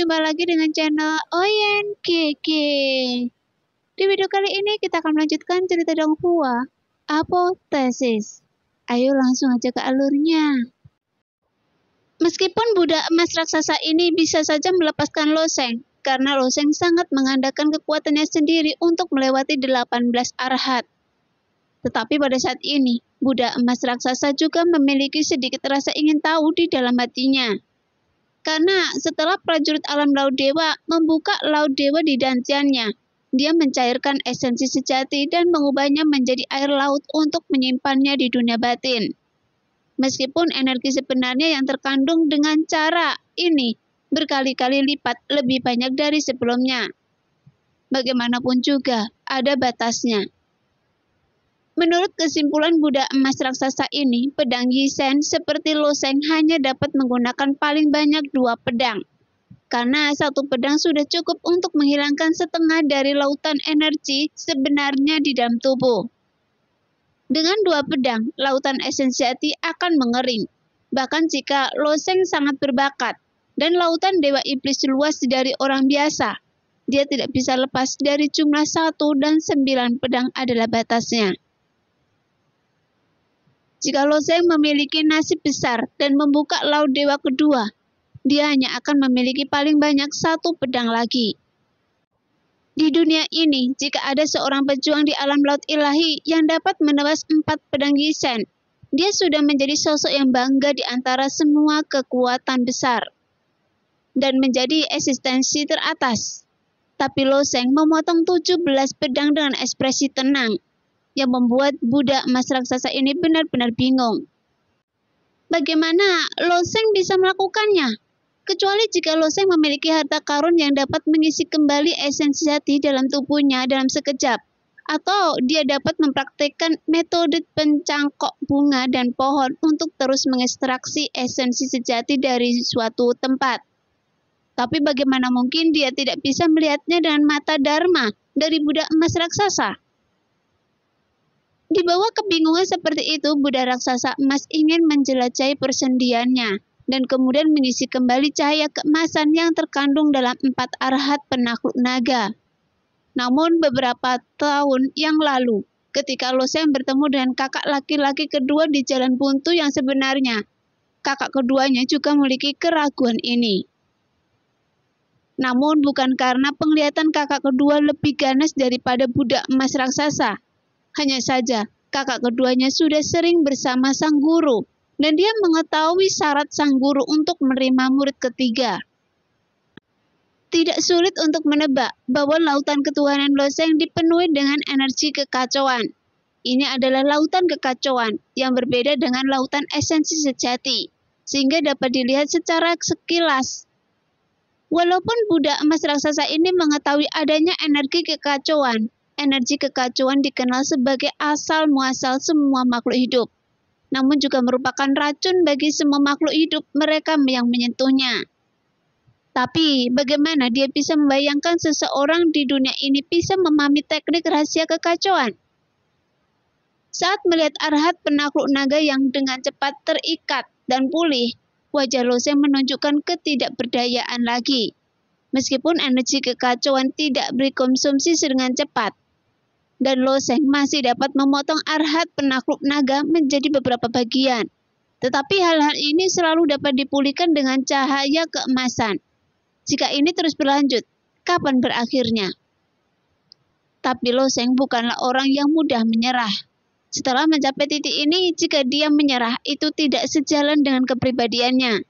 jumpa lagi dengan channel Oyen KK. Di video kali ini kita akan melanjutkan cerita Donghua, Apotesis. Ayo langsung aja ke alurnya. Meskipun budak emas raksasa ini bisa saja melepaskan Loseng, karena Loseng sangat mengandalkan kekuatannya sendiri untuk melewati 18 arhat. Tetapi pada saat ini, budak emas raksasa juga memiliki sedikit rasa ingin tahu di dalam hatinya. Karena setelah prajurit alam Laut Dewa membuka Laut Dewa di dantiannya, dia mencairkan esensi sejati dan mengubahnya menjadi air laut untuk menyimpannya di dunia batin. Meskipun energi sebenarnya yang terkandung dengan cara ini berkali-kali lipat lebih banyak dari sebelumnya. Bagaimanapun juga, ada batasnya. Menurut kesimpulan Buddha emas raksasa ini, pedang Yisen seperti Loseng hanya dapat menggunakan paling banyak dua pedang. Karena satu pedang sudah cukup untuk menghilangkan setengah dari lautan energi sebenarnya di dalam tubuh. Dengan dua pedang, lautan esensiati akan mengering. Bahkan jika Loseng sangat berbakat, dan lautan dewa iblis luas dari orang biasa, dia tidak bisa lepas dari jumlah satu dan sembilan pedang adalah batasnya. Jika Loseng memiliki nasib besar dan membuka laut dewa kedua, dia hanya akan memiliki paling banyak satu pedang lagi. Di dunia ini, jika ada seorang pejuang di alam laut ilahi yang dapat menebas empat pedang Yisen, dia sudah menjadi sosok yang bangga di antara semua kekuatan besar dan menjadi eksistensi teratas. Tapi Loseng memotong 17 pedang dengan ekspresi tenang yang membuat budak emas raksasa ini benar-benar bingung. Bagaimana Loseng bisa melakukannya? Kecuali jika Loseng memiliki harta karun yang dapat mengisi kembali esensi hati dalam tubuhnya dalam sekejap. Atau dia dapat mempraktekkan metode pencangkok bunga dan pohon untuk terus mengekstraksi esensi sejati dari suatu tempat. Tapi bagaimana mungkin dia tidak bisa melihatnya dengan mata Dharma dari budak emas raksasa? Di bawah kebingungan seperti itu, Buddha raksasa emas ingin menjelajahi persendiannya dan kemudian mengisi kembali cahaya keemasan yang terkandung dalam empat arhat penakluk naga. Namun beberapa tahun yang lalu, ketika Losen bertemu dengan kakak laki-laki kedua di jalan buntu yang sebenarnya, kakak keduanya juga memiliki keraguan ini. Namun bukan karena penglihatan kakak kedua lebih ganas daripada budak emas raksasa, hanya saja, kakak keduanya sudah sering bersama sang guru, dan dia mengetahui syarat sang guru untuk menerima murid ketiga. Tidak sulit untuk menebak bahwa lautan ketuhanan Loseng dipenuhi dengan energi kekacauan. Ini adalah lautan kekacauan yang berbeda dengan lautan esensi sejati, sehingga dapat dilihat secara sekilas. Walaupun budak emas raksasa ini mengetahui adanya energi kekacauan, energi kekacauan dikenal sebagai asal muasal semua makhluk hidup, namun juga merupakan racun bagi semua makhluk hidup mereka yang menyentuhnya. Tapi, bagaimana dia bisa membayangkan seseorang di dunia ini bisa memahami teknik rahasia kekacauan? Saat melihat Arhat penakluk naga yang dengan cepat terikat dan pulih, wajah Lose menunjukkan ketidakberdayaan lagi. Meskipun energi kekacauan tidak berkonsumsi dengan cepat, dan loseng masih dapat memotong arhat penakluk naga menjadi beberapa bagian. Tetapi hal-hal ini selalu dapat dipulihkan dengan cahaya keemasan. Jika ini terus berlanjut, kapan berakhirnya? Tapi loseng bukanlah orang yang mudah menyerah. Setelah mencapai titik ini, jika dia menyerah, itu tidak sejalan dengan kepribadiannya.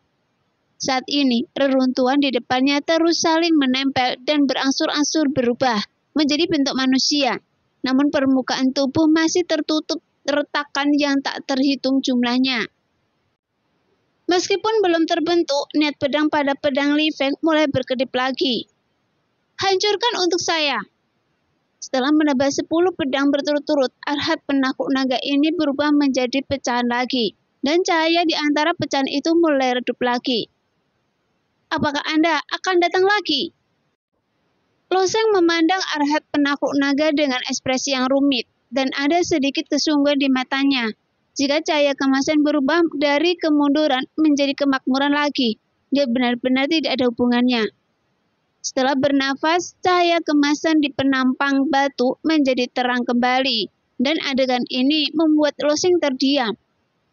Saat ini, reruntuhan di depannya terus saling menempel dan berangsur-angsur berubah menjadi bentuk manusia. Namun permukaan tubuh masih tertutup retakan yang tak terhitung jumlahnya. Meskipun belum terbentuk, niat pedang pada pedang Li Feng mulai berkedip lagi. Hancurkan untuk saya. Setelah menebas 10 pedang berturut-turut, arhat penakut naga ini berubah menjadi pecahan lagi. Dan cahaya di antara pecahan itu mulai redup lagi. Apakah Anda akan datang lagi? Loseng memandang Arhat penakluk naga dengan ekspresi yang rumit dan ada sedikit kesungguhan di matanya. Jika cahaya kemasan berubah dari kemunduran menjadi kemakmuran lagi, dia benar-benar tidak ada hubungannya. Setelah bernafas, cahaya kemasan di penampang batu menjadi terang kembali, dan adegan ini membuat Loseng terdiam.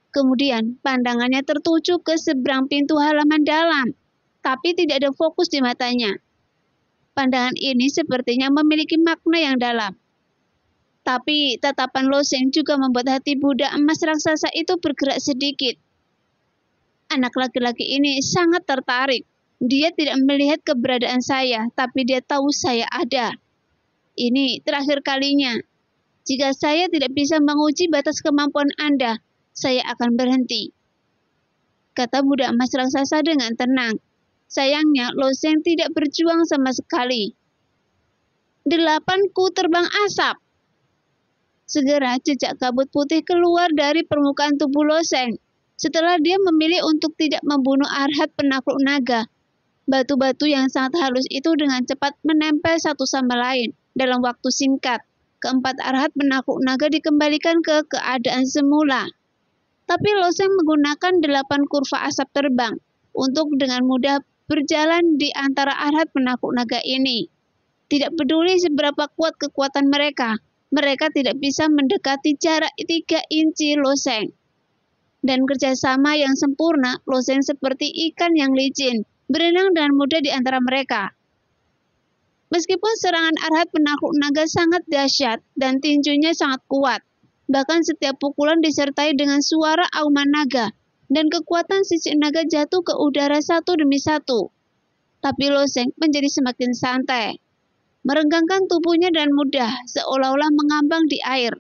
Kemudian, pandangannya tertuju ke seberang pintu halaman dalam, tapi tidak ada fokus di matanya. Pandangan ini sepertinya memiliki makna yang dalam. Tapi tatapan Loseng juga membuat hati Buddha emas raksasa itu bergerak sedikit. Anak laki-laki ini sangat tertarik. Dia tidak melihat keberadaan saya, tapi dia tahu saya ada. Ini terakhir kalinya. Jika saya tidak bisa menguji batas kemampuan Anda, saya akan berhenti. Kata Buddha emas raksasa dengan tenang. Sayangnya, Loseng tidak berjuang sama sekali. ku terbang asap. Segera jejak kabut putih keluar dari permukaan tubuh Loseng. Setelah dia memilih untuk tidak membunuh Arhat penakluk naga, batu-batu yang sangat halus itu dengan cepat menempel satu sama lain dalam waktu singkat. Keempat Arhat penakluk naga dikembalikan ke keadaan semula. Tapi Loseng menggunakan delapan kurva asap terbang untuk dengan mudah berjalan di antara arah penakut naga ini. Tidak peduli seberapa kuat kekuatan mereka, mereka tidak bisa mendekati jarak tiga inci loseng. Dan kerjasama yang sempurna, loseng seperti ikan yang licin, berenang dan mudah di antara mereka. Meskipun serangan arhat penakluk naga sangat dahsyat dan tinjunya sangat kuat, bahkan setiap pukulan disertai dengan suara auman naga dan kekuatan sisi naga jatuh ke udara satu demi satu. Tapi Loseng menjadi semakin santai, merenggangkan tubuhnya dan mudah seolah-olah mengambang di air.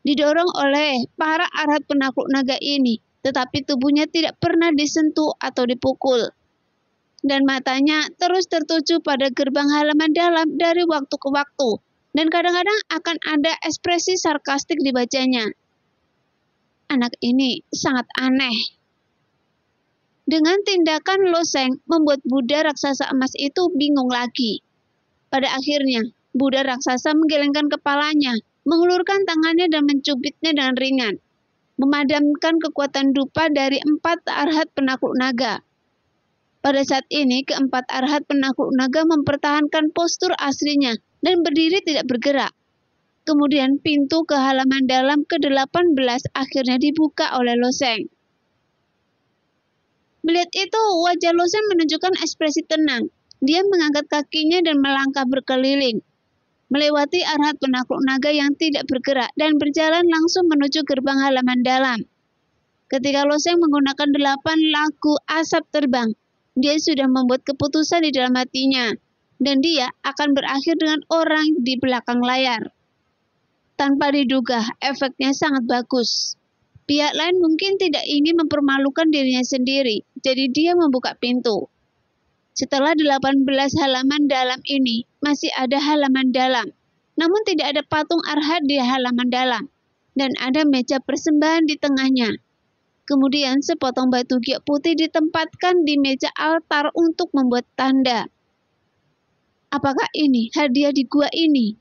Didorong oleh para arhat penakluk naga ini, tetapi tubuhnya tidak pernah disentuh atau dipukul. Dan matanya terus tertuju pada gerbang halaman dalam dari waktu ke waktu, dan kadang-kadang akan ada ekspresi sarkastik di dibacanya anak ini sangat aneh. Dengan tindakan Loseng membuat Buddha raksasa emas itu bingung lagi. Pada akhirnya, Buddha raksasa menggelengkan kepalanya, mengulurkan tangannya dan mencubitnya dengan ringan, memadamkan kekuatan dupa dari empat arhat penakluk naga. Pada saat ini, keempat arhat penakluk naga mempertahankan postur aslinya dan berdiri tidak bergerak. Kemudian pintu ke halaman dalam ke-18 akhirnya dibuka oleh Loseng. Melihat itu, wajah Loseng menunjukkan ekspresi tenang. Dia mengangkat kakinya dan melangkah berkeliling, melewati arhat penakluk naga yang tidak bergerak dan berjalan langsung menuju gerbang halaman dalam. Ketika Loseng menggunakan delapan lagu asap terbang, dia sudah membuat keputusan di dalam hatinya, dan dia akan berakhir dengan orang di belakang layar tanpa diduga, efeknya sangat bagus. Pihak lain mungkin tidak ingin mempermalukan dirinya sendiri, jadi dia membuka pintu. Setelah 18 halaman dalam ini, masih ada halaman dalam. Namun tidak ada patung arhat di halaman dalam. Dan ada meja persembahan di tengahnya. Kemudian sepotong batu giok putih ditempatkan di meja altar untuk membuat tanda. Apakah ini hadiah di gua ini?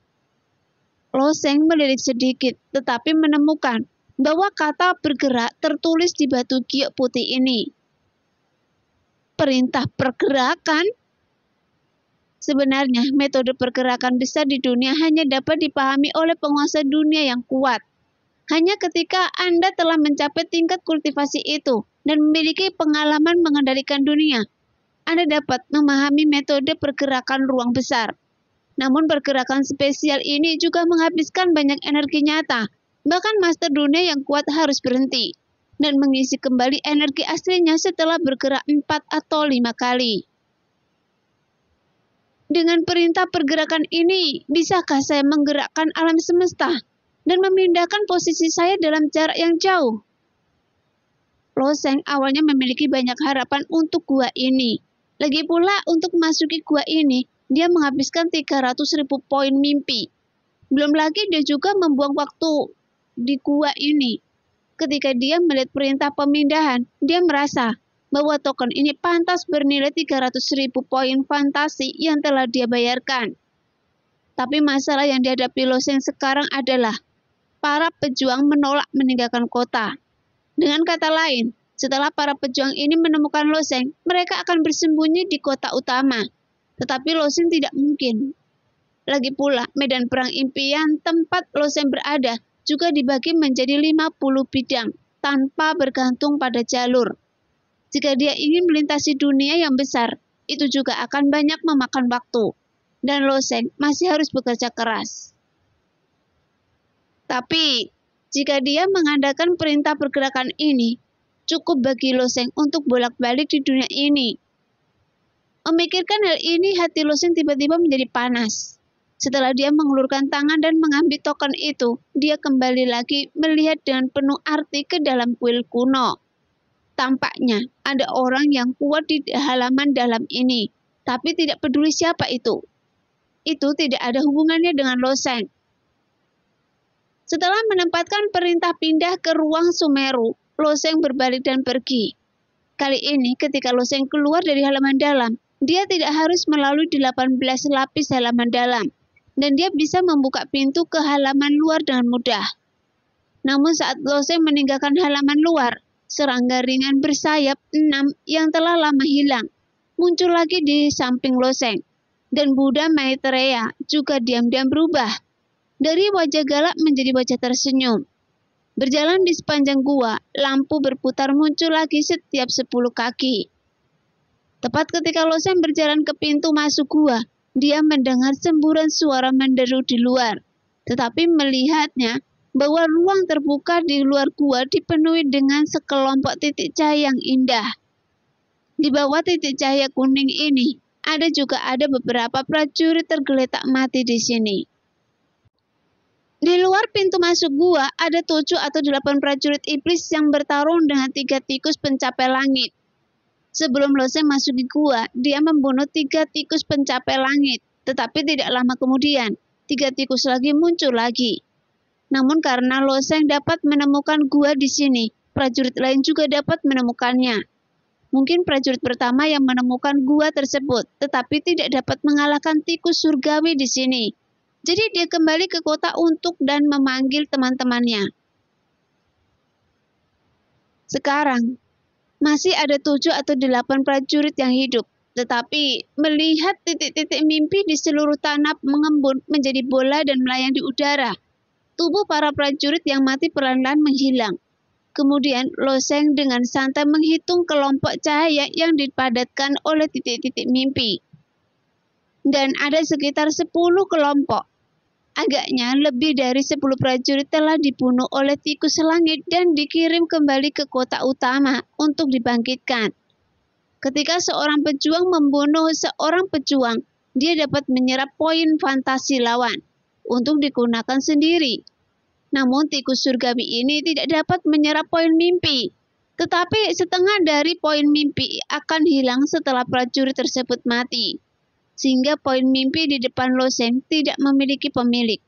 Loseng melirik sedikit, tetapi menemukan bahwa kata bergerak tertulis di batu giok putih ini. Perintah pergerakan Sebenarnya, metode pergerakan besar di dunia hanya dapat dipahami oleh penguasa dunia yang kuat. Hanya ketika Anda telah mencapai tingkat kultivasi itu dan memiliki pengalaman mengendalikan dunia, Anda dapat memahami metode pergerakan ruang besar. Namun pergerakan spesial ini juga menghabiskan banyak energi nyata. Bahkan master dunia yang kuat harus berhenti dan mengisi kembali energi aslinya setelah bergerak 4 atau 5 kali. Dengan perintah pergerakan ini, bisakah saya menggerakkan alam semesta dan memindahkan posisi saya dalam jarak yang jauh? Loseng awalnya memiliki banyak harapan untuk gua ini. Lagi pula untuk memasuki gua ini, dia menghabiskan 300 ribu poin mimpi. Belum lagi dia juga membuang waktu di gua ini. Ketika dia melihat perintah pemindahan, dia merasa bahwa token ini pantas bernilai 300 ribu poin fantasi yang telah dia bayarkan. Tapi masalah yang dihadapi loseng sekarang adalah para pejuang menolak meninggalkan kota. Dengan kata lain, setelah para pejuang ini menemukan Loseng, mereka akan bersembunyi di kota utama tetapi Losin tidak mungkin. Lagi pula, medan perang impian tempat Losin berada juga dibagi menjadi 50 bidang tanpa bergantung pada jalur. Jika dia ingin melintasi dunia yang besar, itu juga akan banyak memakan waktu. Dan Loseng masih harus bekerja keras. Tapi, jika dia mengandalkan perintah pergerakan ini, cukup bagi Loseng untuk bolak-balik di dunia ini Memikirkan hal ini, hati Lusin tiba-tiba menjadi panas. Setelah dia mengulurkan tangan dan mengambil token itu, dia kembali lagi melihat dengan penuh arti ke dalam kuil kuno. Tampaknya ada orang yang kuat di halaman dalam ini, tapi tidak peduli siapa itu. Itu tidak ada hubungannya dengan Loseng. Setelah menempatkan perintah pindah ke ruang Sumeru, Loseng berbalik dan pergi. Kali ini ketika Loseng keluar dari halaman dalam, dia tidak harus melalui 18 lapis halaman dalam, dan dia bisa membuka pintu ke halaman luar dengan mudah. Namun saat Lose meninggalkan halaman luar, serangga ringan bersayap enam yang telah lama hilang, muncul lagi di samping Loseng. Dan Buddha Maitreya juga diam-diam berubah. Dari wajah galak menjadi wajah tersenyum. Berjalan di sepanjang gua, lampu berputar muncul lagi setiap sepuluh kaki. Tepat ketika Losem berjalan ke pintu masuk gua, dia mendengar semburan suara menderu di luar. Tetapi melihatnya bahwa ruang terbuka di luar gua dipenuhi dengan sekelompok titik cahaya yang indah. Di bawah titik cahaya kuning ini, ada juga ada beberapa prajurit tergeletak mati di sini. Di luar pintu masuk gua, ada tujuh atau delapan prajurit iblis yang bertarung dengan tiga tikus pencapai langit. Sebelum Lose masuk di gua, dia membunuh tiga tikus pencapai langit. Tetapi tidak lama kemudian, tiga tikus lagi muncul lagi. Namun karena Loseng dapat menemukan gua di sini, prajurit lain juga dapat menemukannya. Mungkin prajurit pertama yang menemukan gua tersebut, tetapi tidak dapat mengalahkan tikus surgawi di sini. Jadi dia kembali ke kota untuk dan memanggil teman-temannya. Sekarang, masih ada tujuh atau delapan prajurit yang hidup. Tetapi melihat titik-titik mimpi di seluruh tanah mengembun menjadi bola dan melayang di udara. Tubuh para prajurit yang mati perlahan-lahan menghilang. Kemudian Loseng dengan santai menghitung kelompok cahaya yang dipadatkan oleh titik-titik mimpi. Dan ada sekitar sepuluh kelompok Agaknya lebih dari 10 prajurit telah dibunuh oleh tikus langit dan dikirim kembali ke kota utama untuk dibangkitkan. Ketika seorang pejuang membunuh seorang pejuang, dia dapat menyerap poin fantasi lawan untuk digunakan sendiri. Namun tikus surgawi ini tidak dapat menyerap poin mimpi. Tetapi setengah dari poin mimpi akan hilang setelah prajurit tersebut mati sehingga poin mimpi di depan Loseng tidak memiliki pemilik.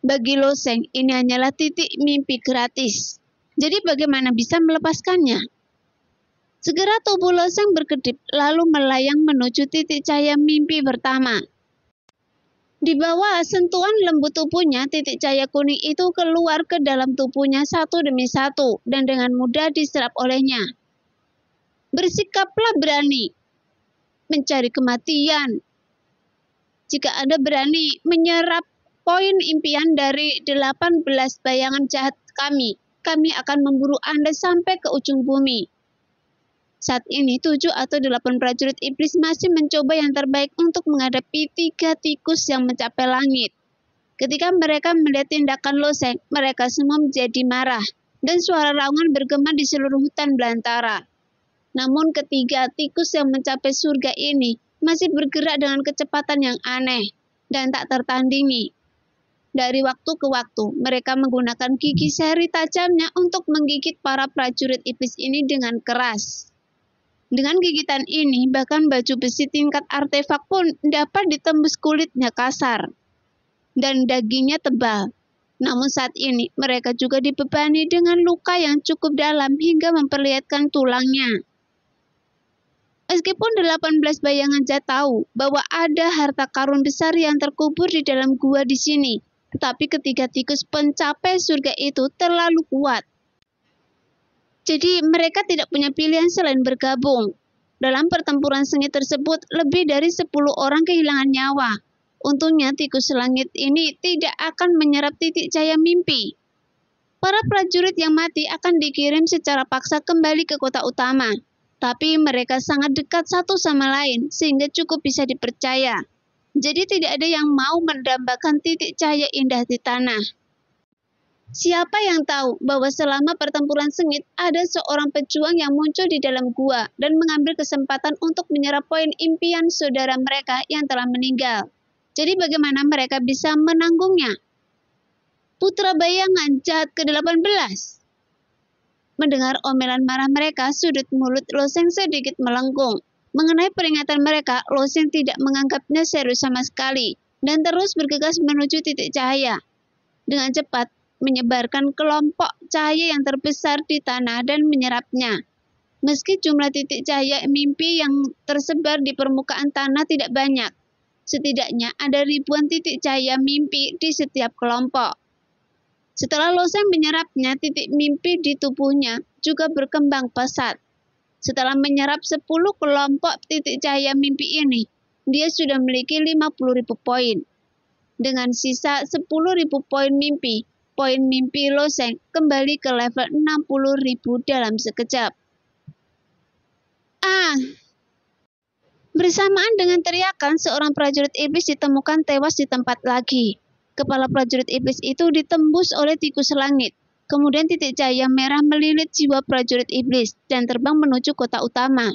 Bagi Loseng, ini hanyalah titik mimpi gratis. Jadi bagaimana bisa melepaskannya? Segera tubuh Loseng berkedip lalu melayang menuju titik cahaya mimpi pertama. Di bawah sentuhan lembut tubuhnya, titik cahaya kuning itu keluar ke dalam tubuhnya satu demi satu dan dengan mudah diserap olehnya. Bersikaplah berani, mencari kematian. Jika Anda berani menyerap poin impian dari 18 bayangan jahat kami, kami akan memburu Anda sampai ke ujung bumi. Saat ini, tujuh atau delapan prajurit iblis masih mencoba yang terbaik untuk menghadapi tiga tikus yang mencapai langit. Ketika mereka melihat tindakan Loseng, mereka semua menjadi marah, dan suara raungan bergema di seluruh hutan belantara. Namun ketiga tikus yang mencapai surga ini masih bergerak dengan kecepatan yang aneh dan tak tertandingi. Dari waktu ke waktu, mereka menggunakan gigi seri tajamnya untuk menggigit para prajurit iblis ini dengan keras. Dengan gigitan ini, bahkan baju besi tingkat artefak pun dapat ditembus kulitnya kasar dan dagingnya tebal. Namun saat ini, mereka juga dibebani dengan luka yang cukup dalam hingga memperlihatkan tulangnya. Meskipun 18 Bayanganca tahu bahwa ada harta karun besar yang terkubur di dalam gua di sini, tetapi ketiga tikus pencapai surga itu terlalu kuat. Jadi mereka tidak punya pilihan selain bergabung. Dalam pertempuran sengit tersebut, lebih dari 10 orang kehilangan nyawa. Untungnya tikus langit ini tidak akan menyerap titik cahaya mimpi. Para prajurit yang mati akan dikirim secara paksa kembali ke kota utama, tapi mereka sangat dekat satu sama lain sehingga cukup bisa dipercaya. Jadi tidak ada yang mau mendambakan titik cahaya indah di tanah. Siapa yang tahu bahwa selama pertempuran sengit ada seorang pejuang yang muncul di dalam gua dan mengambil kesempatan untuk menyerap poin impian saudara mereka yang telah meninggal. Jadi bagaimana mereka bisa menanggungnya? Putra bayangan jahat ke-18 Mendengar omelan marah mereka, sudut mulut Loseng sedikit melengkung. Mengenai peringatan mereka, Loseng tidak menganggapnya serius sama sekali dan terus bergegas menuju titik cahaya. Dengan cepat, menyebarkan kelompok cahaya yang terbesar di tanah dan menyerapnya. Meski jumlah titik cahaya mimpi yang tersebar di permukaan tanah tidak banyak, setidaknya ada ribuan titik cahaya mimpi di setiap kelompok. Setelah loseng menyerapnya, titik mimpi di tubuhnya juga berkembang pesat. Setelah menyerap 10 kelompok titik cahaya mimpi ini, dia sudah memiliki 50.000 poin. Dengan sisa 10.000 poin mimpi, poin mimpi loseng kembali ke level 60.000 dalam sekejap. Ah, Bersamaan dengan teriakan, seorang prajurit iblis ditemukan tewas di tempat lagi. Kepala prajurit iblis itu ditembus oleh tikus langit. Kemudian titik cahaya merah melilit jiwa prajurit iblis dan terbang menuju kota utama.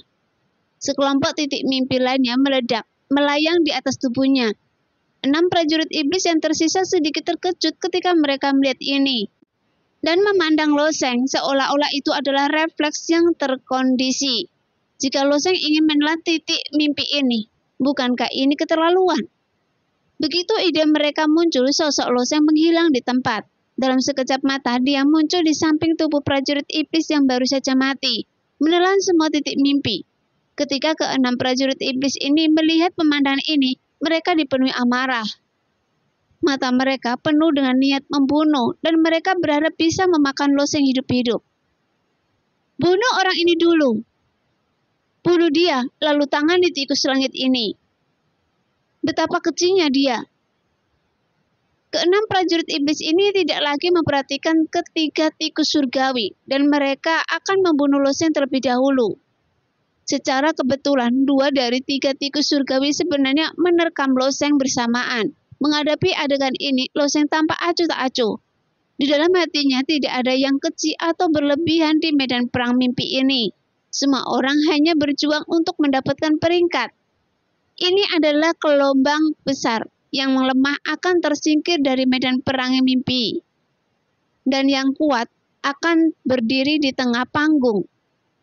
Sekelompok titik mimpi lainnya meledak, melayang di atas tubuhnya. Enam prajurit iblis yang tersisa sedikit terkejut ketika mereka melihat ini dan memandang loseng seolah-olah itu adalah refleks yang terkondisi. Jika loseng ingin menelan titik mimpi ini, bukankah ini keterlaluan? Begitu ide mereka muncul, sosok Loseng menghilang di tempat. Dalam sekejap mata, dia muncul di samping tubuh prajurit iblis yang baru saja mati, menelan semua titik mimpi. Ketika keenam prajurit iblis ini melihat pemandangan ini, mereka dipenuhi amarah. Mata mereka penuh dengan niat membunuh dan mereka berharap bisa memakan Loseng hidup-hidup. Bunuh orang ini dulu. Bunuh dia, lalu tangan di tikus langit ini betapa kecilnya dia. Keenam prajurit iblis ini tidak lagi memperhatikan ketiga tikus surgawi dan mereka akan membunuh Losen terlebih dahulu. Secara kebetulan, dua dari tiga tikus surgawi sebenarnya menerkam Loseng bersamaan. Menghadapi adegan ini, Loseng tampak acuh tak acuh. Di dalam hatinya tidak ada yang kecil atau berlebihan di medan perang mimpi ini. Semua orang hanya berjuang untuk mendapatkan peringkat. Ini adalah gelombang besar yang melemah akan tersingkir dari medan perang mimpi, dan yang kuat akan berdiri di tengah panggung.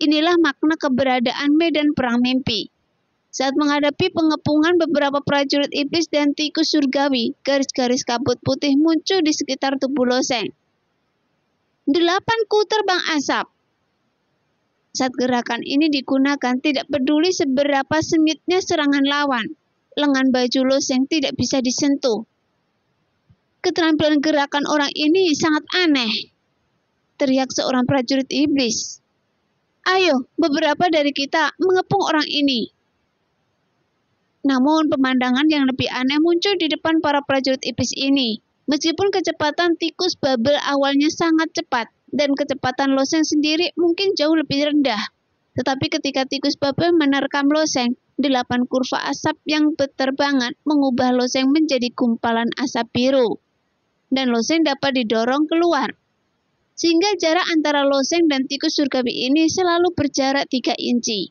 Inilah makna keberadaan medan perang mimpi. Saat menghadapi pengepungan beberapa prajurit iblis dan tikus surgawi, garis-garis kabut putih muncul di sekitar tubuh Loseng. Delapan ku terbang asap, saat gerakan ini digunakan, tidak peduli seberapa sengitnya serangan lawan, lengan baju loseng tidak bisa disentuh. Keterampilan gerakan orang ini sangat aneh, teriak seorang prajurit iblis. Ayo, beberapa dari kita mengepung orang ini. Namun pemandangan yang lebih aneh muncul di depan para prajurit iblis ini. Meskipun kecepatan tikus babel awalnya sangat cepat, dan kecepatan loseng sendiri mungkin jauh lebih rendah. Tetapi ketika tikus babel menerkam loseng, delapan kurva asap yang berterbangan mengubah loseng menjadi gumpalan asap biru. Dan loseng dapat didorong keluar. Sehingga jarak antara loseng dan tikus surgawi ini selalu berjarak 3 inci.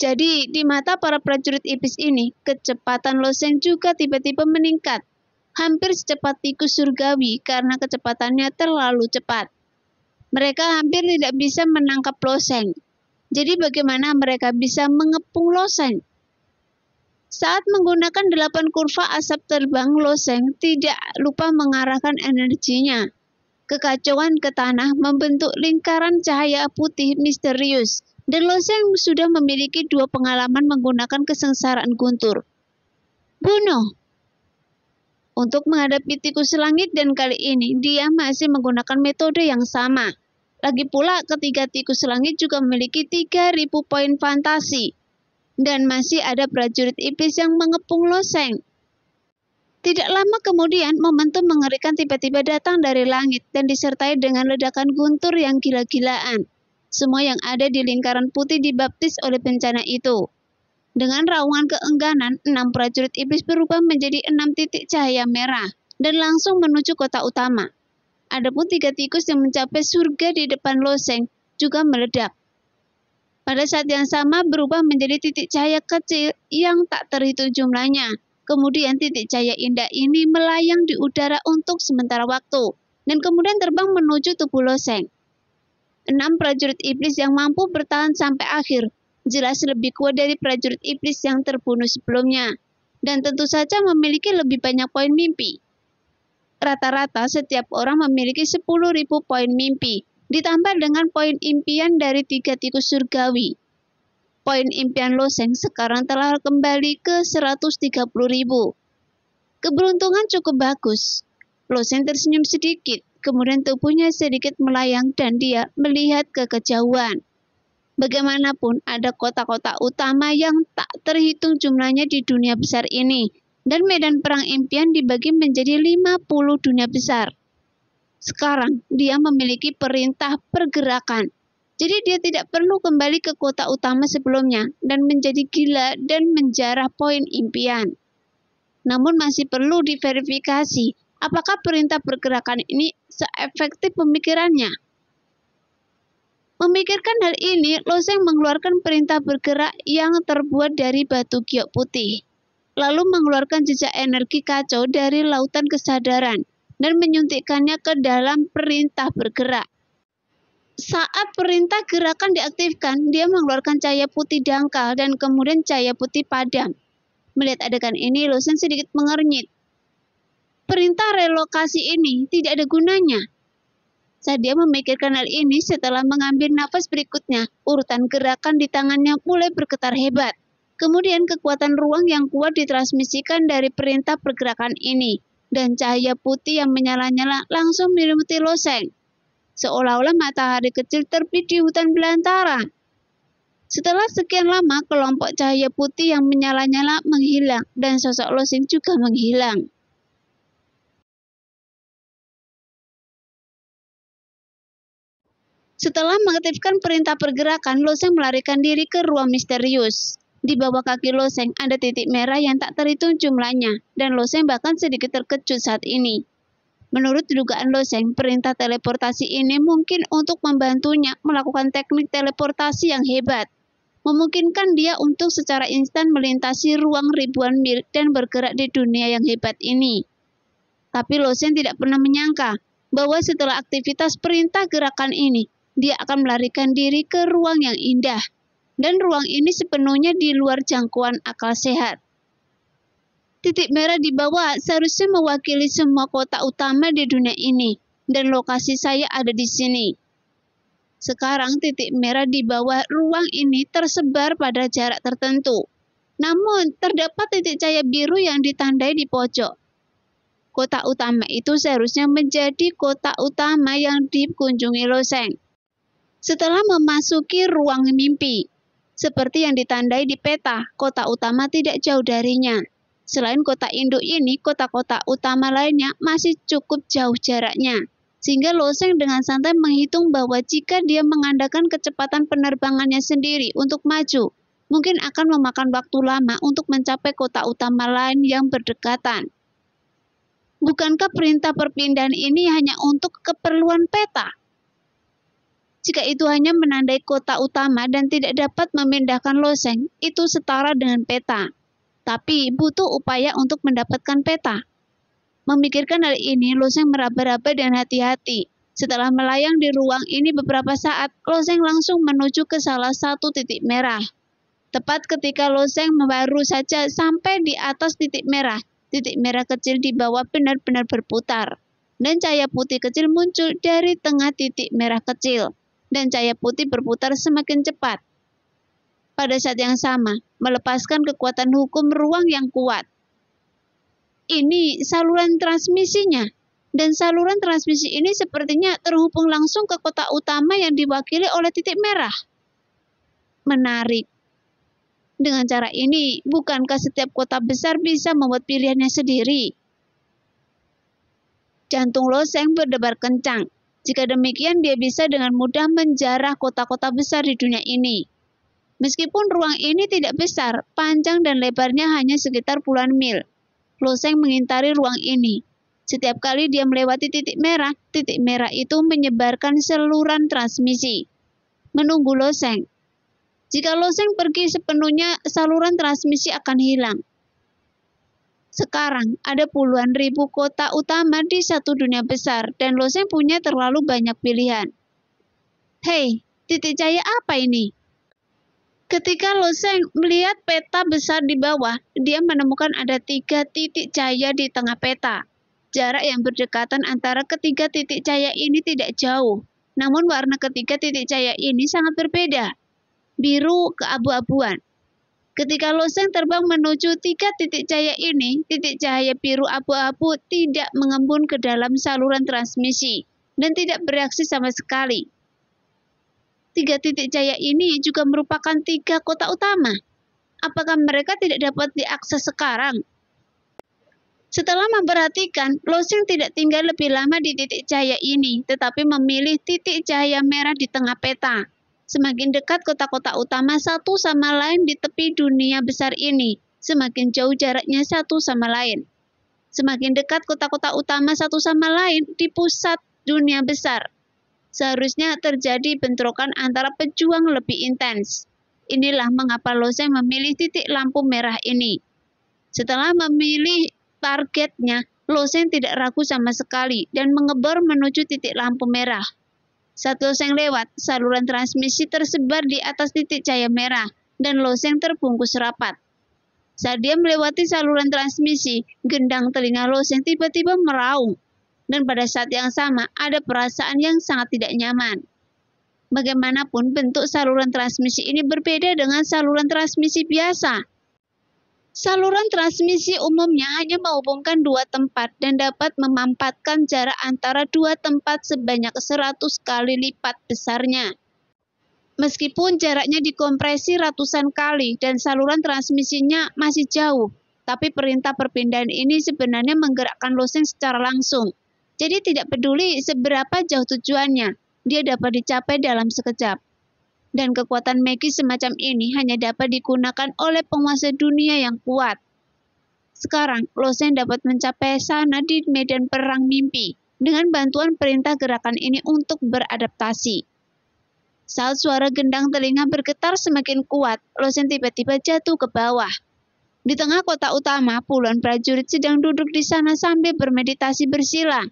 Jadi, di mata para prajurit iblis ini, kecepatan loseng juga tiba-tiba meningkat hampir secepat tikus surgawi karena kecepatannya terlalu cepat. Mereka hampir tidak bisa menangkap loseng. Jadi bagaimana mereka bisa mengepung loseng? Saat menggunakan delapan kurva asap terbang, loseng tidak lupa mengarahkan energinya. Kekacauan ke tanah membentuk lingkaran cahaya putih misterius, dan loseng sudah memiliki dua pengalaman menggunakan kesengsaraan guntur. Bunuh, untuk menghadapi tikus langit dan kali ini dia masih menggunakan metode yang sama. Lagi pula ketiga tikus langit juga memiliki 3000 poin fantasi. Dan masih ada prajurit iblis yang mengepung loseng. Tidak lama kemudian, momentum mengerikan tiba-tiba datang dari langit dan disertai dengan ledakan guntur yang gila-gilaan. Semua yang ada di lingkaran putih dibaptis oleh bencana itu. Dengan raungan keengganan, enam prajurit iblis berubah menjadi enam titik cahaya merah dan langsung menuju kota utama. Adapun tiga tikus yang mencapai surga di depan loseng juga meledak. Pada saat yang sama berubah menjadi titik cahaya kecil yang tak terhitung jumlahnya. Kemudian titik cahaya indah ini melayang di udara untuk sementara waktu dan kemudian terbang menuju tubuh loseng. Enam prajurit iblis yang mampu bertahan sampai akhir jelas lebih kuat dari prajurit iblis yang terbunuh sebelumnya, dan tentu saja memiliki lebih banyak poin mimpi. Rata-rata setiap orang memiliki 10.000 poin mimpi, ditambah dengan poin impian dari tiga tikus surgawi. Poin impian Loseng sekarang telah kembali ke 130.000. Keberuntungan cukup bagus. Loseng tersenyum sedikit, kemudian tubuhnya sedikit melayang dan dia melihat ke kejauhan. Bagaimanapun, ada kota-kota utama yang tak terhitung jumlahnya di dunia besar ini, dan medan perang impian dibagi menjadi 50 dunia besar. Sekarang, dia memiliki perintah pergerakan. Jadi dia tidak perlu kembali ke kota utama sebelumnya dan menjadi gila dan menjarah poin impian. Namun masih perlu diverifikasi apakah perintah pergerakan ini seefektif pemikirannya. Memikirkan hal ini, Loseng mengeluarkan perintah bergerak yang terbuat dari batu giok putih, lalu mengeluarkan jejak energi kacau dari lautan kesadaran dan menyuntikkannya ke dalam perintah bergerak. Saat perintah gerakan diaktifkan, dia mengeluarkan cahaya putih dangkal dan kemudian cahaya putih padam. Melihat adegan ini, Lusen sedikit mengernyit. Perintah relokasi ini tidak ada gunanya dia memikirkan hal ini setelah mengambil nafas berikutnya. Urutan gerakan di tangannya mulai bergetar hebat. Kemudian kekuatan ruang yang kuat ditransmisikan dari perintah pergerakan ini. Dan cahaya putih yang menyala-nyala langsung menyelimuti loseng. Seolah-olah matahari kecil terbit di hutan belantara. Setelah sekian lama, kelompok cahaya putih yang menyala-nyala menghilang dan sosok loseng juga menghilang. Setelah mengaktifkan perintah pergerakan, loseng melarikan diri ke ruang misterius. Di bawah kaki loseng ada titik merah yang tak terhitung jumlahnya, dan loseng bahkan sedikit terkejut saat ini. Menurut dugaan loseng, perintah teleportasi ini mungkin untuk membantunya melakukan teknik teleportasi yang hebat. Memungkinkan dia untuk secara instan melintasi ruang ribuan mil dan bergerak di dunia yang hebat ini. Tapi Loseng tidak pernah menyangka bahwa setelah aktivitas perintah gerakan ini, dia akan melarikan diri ke ruang yang indah, dan ruang ini sepenuhnya di luar jangkauan akal sehat. Titik merah di bawah seharusnya mewakili semua kota utama di dunia ini, dan lokasi saya ada di sini. Sekarang titik merah di bawah ruang ini tersebar pada jarak tertentu. Namun, terdapat titik cahaya biru yang ditandai di pojok. Kota utama itu seharusnya menjadi kota utama yang dikunjungi Loseng setelah memasuki ruang mimpi, seperti yang ditandai di peta, kota utama tidak jauh darinya. Selain kota induk ini, kota-kota utama lainnya masih cukup jauh jaraknya. Sehingga Loseng dengan santai menghitung bahwa jika dia mengandalkan kecepatan penerbangannya sendiri untuk maju, mungkin akan memakan waktu lama untuk mencapai kota utama lain yang berdekatan. Bukankah perintah perpindahan ini hanya untuk keperluan peta? Jika itu hanya menandai kota utama dan tidak dapat memindahkan loseng, itu setara dengan peta. Tapi butuh upaya untuk mendapatkan peta. Memikirkan hal ini, loseng meraba-raba dan hati-hati. Setelah melayang di ruang ini beberapa saat, loseng langsung menuju ke salah satu titik merah. Tepat ketika loseng baru saja sampai di atas titik merah, titik merah kecil di bawah benar-benar berputar dan cahaya putih kecil muncul dari tengah titik merah kecil dan cahaya putih berputar semakin cepat. Pada saat yang sama, melepaskan kekuatan hukum ruang yang kuat. Ini saluran transmisinya, dan saluran transmisi ini sepertinya terhubung langsung ke kota utama yang diwakili oleh titik merah. Menarik. Dengan cara ini, bukankah setiap kota besar bisa membuat pilihannya sendiri? Jantung Loseng berdebar kencang. Jika demikian, dia bisa dengan mudah menjarah kota-kota besar di dunia ini. Meskipun ruang ini tidak besar, panjang dan lebarnya hanya sekitar puluhan mil. Loseng mengintari ruang ini. Setiap kali dia melewati titik merah, titik merah itu menyebarkan seluruh transmisi. Menunggu Loseng. Jika Loseng pergi sepenuhnya, saluran transmisi akan hilang. Sekarang ada puluhan ribu kota utama di satu dunia besar dan Loseng punya terlalu banyak pilihan. Hei, titik cahaya apa ini? Ketika Loseng melihat peta besar di bawah, dia menemukan ada tiga titik cahaya di tengah peta. Jarak yang berdekatan antara ketiga titik cahaya ini tidak jauh, namun warna ketiga titik cahaya ini sangat berbeda. Biru keabu-abuan, Ketika loseng terbang menuju tiga titik cahaya ini, titik cahaya biru abu-abu tidak mengembun ke dalam saluran transmisi dan tidak bereaksi sama sekali. Tiga titik cahaya ini juga merupakan tiga kota utama. Apakah mereka tidak dapat diakses sekarang? Setelah memperhatikan, loseng tidak tinggal lebih lama di titik cahaya ini, tetapi memilih titik cahaya merah di tengah peta. Semakin dekat kota-kota utama satu sama lain di tepi dunia besar ini, semakin jauh jaraknya satu sama lain. Semakin dekat kota-kota utama satu sama lain di pusat dunia besar, seharusnya terjadi bentrokan antara pejuang lebih intens. Inilah mengapa Lose memilih titik lampu merah ini. Setelah memilih targetnya, Losen tidak ragu sama sekali dan mengebor menuju titik lampu merah. Satu loseng lewat, saluran transmisi tersebar di atas titik cahaya merah, dan loseng terbungkus rapat. Saat dia melewati saluran transmisi, gendang telinga loseng tiba-tiba meraung. Dan pada saat yang sama, ada perasaan yang sangat tidak nyaman. Bagaimanapun, bentuk saluran transmisi ini berbeda dengan saluran transmisi biasa. Saluran transmisi umumnya hanya menghubungkan dua tempat dan dapat memampatkan jarak antara dua tempat sebanyak 100 kali lipat besarnya. Meskipun jaraknya dikompresi ratusan kali dan saluran transmisinya masih jauh, tapi perintah perpindahan ini sebenarnya menggerakkan loseng secara langsung. Jadi tidak peduli seberapa jauh tujuannya, dia dapat dicapai dalam sekejap. Dan kekuatan Magis semacam ini hanya dapat digunakan oleh penguasa dunia yang kuat. Sekarang, Losen dapat mencapai sana di medan perang mimpi dengan bantuan perintah gerakan ini untuk beradaptasi. Saat suara gendang telinga bergetar semakin kuat, Losen tiba-tiba jatuh ke bawah. Di tengah kota utama, puluhan prajurit sedang duduk di sana sambil bermeditasi bersila.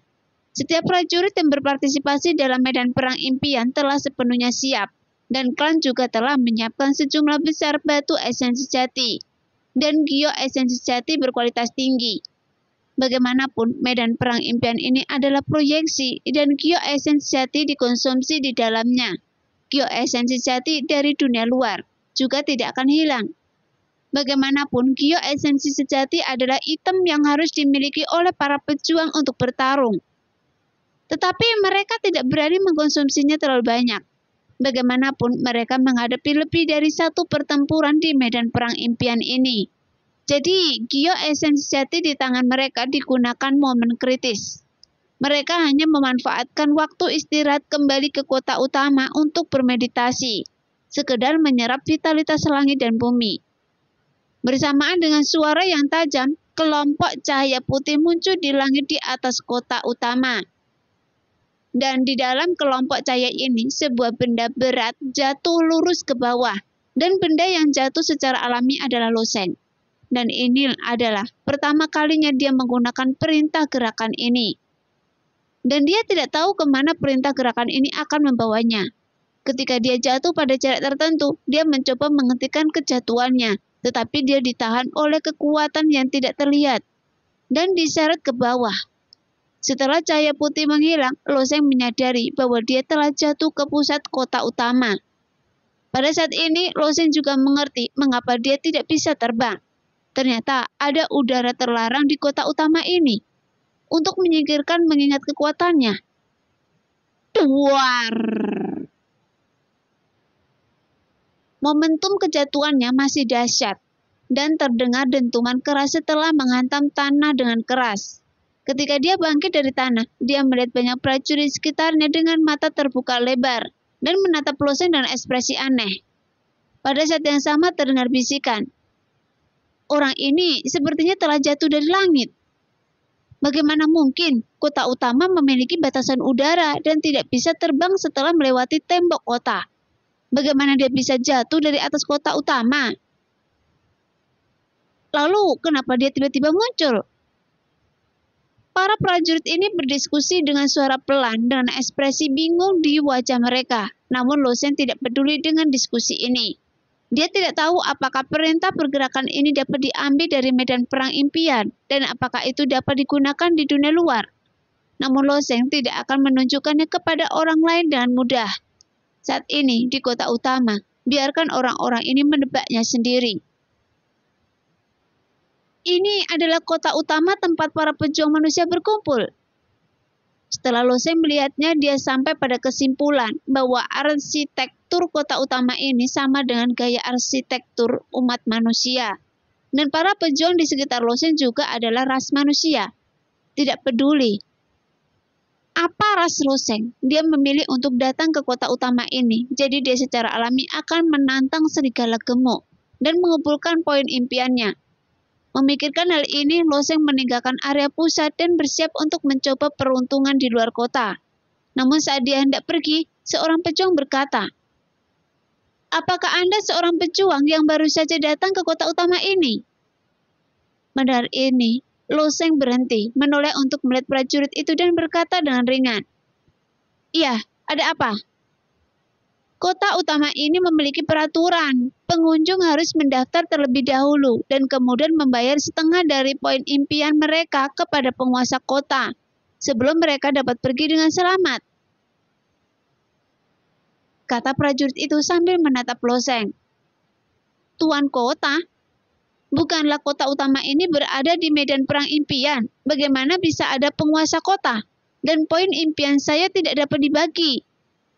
Setiap prajurit yang berpartisipasi dalam medan perang impian telah sepenuhnya siap dan klan juga telah menyiapkan sejumlah besar batu esensi jati dan gio esensi jati berkualitas tinggi. Bagaimanapun, medan perang impian ini adalah proyeksi dan gio esensi jati dikonsumsi di dalamnya. Gio esensi jati dari dunia luar juga tidak akan hilang. Bagaimanapun, gio esensi sejati adalah item yang harus dimiliki oleh para pejuang untuk bertarung. Tetapi mereka tidak berani mengkonsumsinya terlalu banyak Bagaimanapun, mereka menghadapi lebih dari satu pertempuran di medan perang impian ini. Jadi, Gio esensi jati di tangan mereka digunakan momen kritis. Mereka hanya memanfaatkan waktu istirahat kembali ke kota utama untuk bermeditasi, sekedar menyerap vitalitas langit dan bumi. Bersamaan dengan suara yang tajam, kelompok cahaya putih muncul di langit di atas kota utama. Dan di dalam kelompok cahaya ini, sebuah benda berat jatuh lurus ke bawah, dan benda yang jatuh secara alami adalah losen. Dan ini adalah pertama kalinya dia menggunakan perintah gerakan ini. Dan dia tidak tahu kemana perintah gerakan ini akan membawanya. Ketika dia jatuh pada jarak tertentu, dia mencoba menghentikan kejatuhannya, tetapi dia ditahan oleh kekuatan yang tidak terlihat dan diseret ke bawah setelah cahaya putih menghilang, Loseng menyadari bahwa dia telah jatuh ke pusat kota utama. Pada saat ini, Loseng juga mengerti mengapa dia tidak bisa terbang. Ternyata ada udara terlarang di kota utama ini. Untuk menyingkirkan mengingat kekuatannya. Duar! Momentum kejatuhannya masih dahsyat dan terdengar dentuman keras setelah menghantam tanah dengan keras. Ketika dia bangkit dari tanah, dia melihat banyak prajurit sekitarnya dengan mata terbuka lebar dan menatap Losen dengan ekspresi aneh. Pada saat yang sama terdengar bisikan, Orang ini sepertinya telah jatuh dari langit. Bagaimana mungkin kota utama memiliki batasan udara dan tidak bisa terbang setelah melewati tembok kota? Bagaimana dia bisa jatuh dari atas kota utama? Lalu, kenapa dia tiba-tiba muncul? Para prajurit ini berdiskusi dengan suara pelan dengan ekspresi bingung di wajah mereka. Namun Losen tidak peduli dengan diskusi ini. Dia tidak tahu apakah perintah pergerakan ini dapat diambil dari medan perang impian dan apakah itu dapat digunakan di dunia luar. Namun Loseng tidak akan menunjukkannya kepada orang lain dengan mudah. Saat ini di kota utama, biarkan orang-orang ini menebaknya sendiri ini adalah kota utama tempat para pejuang manusia berkumpul. Setelah Loseng melihatnya, dia sampai pada kesimpulan bahwa arsitektur kota utama ini sama dengan gaya arsitektur umat manusia. Dan para pejuang di sekitar Loseng juga adalah ras manusia. Tidak peduli apa ras Loseng, dia memilih untuk datang ke kota utama ini. Jadi dia secara alami akan menantang serigala gemuk dan mengumpulkan poin impiannya, Memikirkan hal ini, Loseng meninggalkan area pusat dan bersiap untuk mencoba peruntungan di luar kota. Namun saat dia hendak pergi, seorang pejuang berkata, Apakah Anda seorang pejuang yang baru saja datang ke kota utama ini? Mendengar ini, Loseng berhenti, menoleh untuk melihat prajurit itu dan berkata dengan ringan, Iya, ada apa? Kota utama ini memiliki peraturan. Pengunjung harus mendaftar terlebih dahulu dan kemudian membayar setengah dari poin impian mereka kepada penguasa kota sebelum mereka dapat pergi dengan selamat. Kata prajurit itu sambil menatap Loseng. Tuan kota, bukanlah kota utama ini berada di medan perang impian. Bagaimana bisa ada penguasa kota? Dan poin impian saya tidak dapat dibagi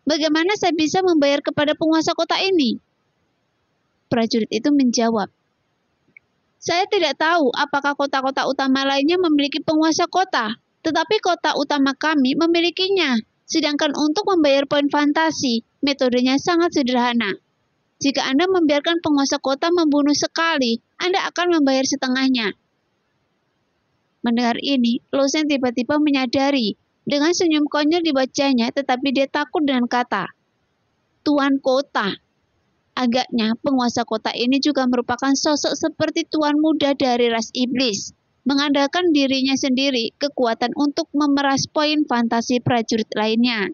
Bagaimana saya bisa membayar kepada penguasa kota ini? Prajurit itu menjawab, saya tidak tahu apakah kota-kota utama lainnya memiliki penguasa kota, tetapi kota utama kami memilikinya. Sedangkan untuk membayar poin fantasi, metodenya sangat sederhana. Jika Anda membiarkan penguasa kota membunuh sekali, Anda akan membayar setengahnya. Mendengar ini, Losen tiba-tiba menyadari dengan senyum konyol dibacanya, tetapi dia takut dengan kata. Tuan kota. Agaknya penguasa kota ini juga merupakan sosok seperti tuan muda dari ras iblis. Mengandalkan dirinya sendiri kekuatan untuk memeras poin fantasi prajurit lainnya.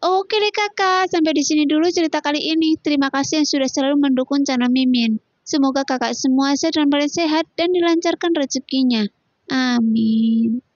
Oke deh kakak, sampai di sini dulu cerita kali ini. Terima kasih yang sudah selalu mendukung channel Mimin. Semoga kakak semua sehat dan paling sehat dan dilancarkan rezekinya. Amin.